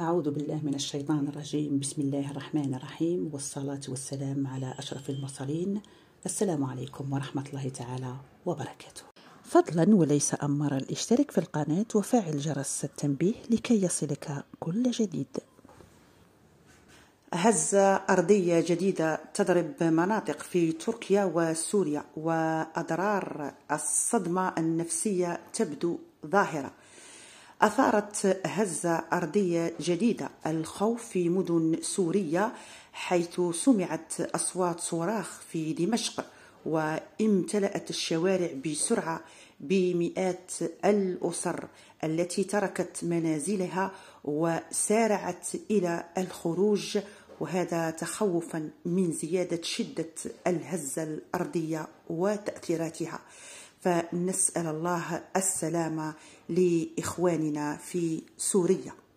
أعوذ بالله من الشيطان الرجيم بسم الله الرحمن الرحيم والصلاة والسلام على أشرف المرسلين السلام عليكم ورحمة الله تعالى وبركاته فضلا وليس أمرا اشترك في القناة وفعل جرس التنبيه لكي يصلك كل جديد هزة أرضية جديدة تضرب مناطق في تركيا وسوريا وأضرار الصدمة النفسية تبدو ظاهرة أثارت هزة أرضية جديدة الخوف في مدن سورية حيث سمعت أصوات صراخ في دمشق وامتلأت الشوارع بسرعة بمئات الأسر التي تركت منازلها وسارعت إلى الخروج وهذا تخوفا من زيادة شدة الهزة الأرضية وتأثيراتها فنسال الله السلامه لاخواننا في سوريا